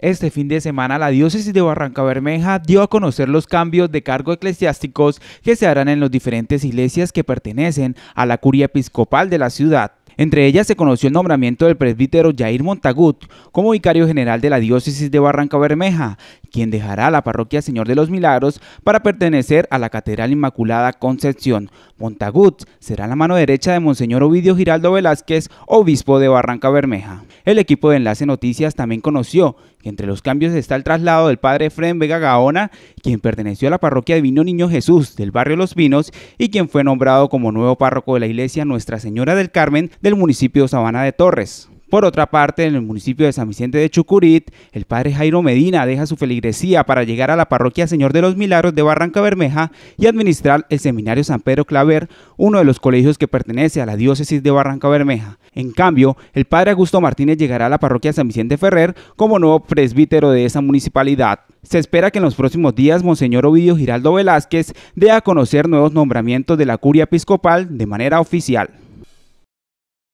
Este fin de semana la diócesis de Barranca Bermeja dio a conocer los cambios de cargo eclesiásticos que se harán en las diferentes iglesias que pertenecen a la curia episcopal de la ciudad. Entre ellas se conoció el nombramiento del presbítero Jair Montagut como vicario general de la diócesis de Barranca Bermeja, quien dejará la parroquia Señor de los Milagros para pertenecer a la Catedral Inmaculada Concepción. Montagut será la mano derecha de Monseñor Ovidio Giraldo Velázquez, obispo de Barranca Bermeja. El equipo de Enlace Noticias también conoció entre los cambios está el traslado del padre Fren Vega Gaona, quien perteneció a la parroquia de Vino Niño Jesús del barrio Los Vinos y quien fue nombrado como nuevo párroco de la iglesia Nuestra Señora del Carmen del municipio de Sabana de Torres. Por otra parte, en el municipio de San Vicente de Chucurit, el padre Jairo Medina deja su feligresía para llegar a la parroquia Señor de los Milagros de Barranca Bermeja y administrar el Seminario San Pedro Claver, uno de los colegios que pertenece a la diócesis de Barranca Bermeja. En cambio, el padre Augusto Martínez llegará a la parroquia San Vicente Ferrer como nuevo presbítero de esa municipalidad. Se espera que en los próximos días Monseñor Ovidio Giraldo Velázquez dé a conocer nuevos nombramientos de la curia episcopal de manera oficial.